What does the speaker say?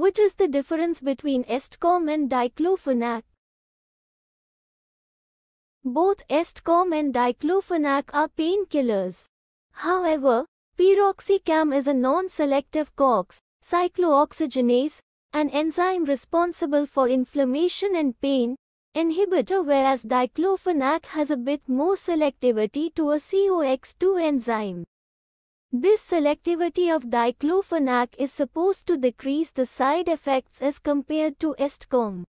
What is the difference between Estcom and diclofenac? Both Estcom and diclofenac are painkillers. However, piroxicam is a non-selective COX, cyclooxygenase, an enzyme responsible for inflammation and pain, inhibitor whereas diclofenac has a bit more selectivity to a COX2 enzyme. This selectivity of diclofenac is supposed to decrease the side effects as compared to Estcom.